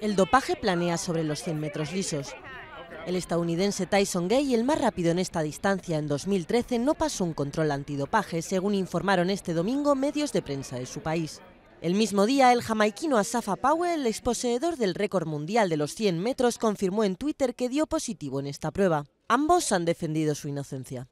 El dopaje planea sobre los 100 metros lisos. El estadounidense Tyson Gay, el más rápido en esta distancia en 2013, no pasó un control antidopaje, según informaron este domingo medios de prensa de su país. El mismo día, el jamaiquino Asafa Powell, el poseedor del récord mundial de los 100 metros, confirmó en Twitter que dio positivo en esta prueba. Ambos han defendido su inocencia.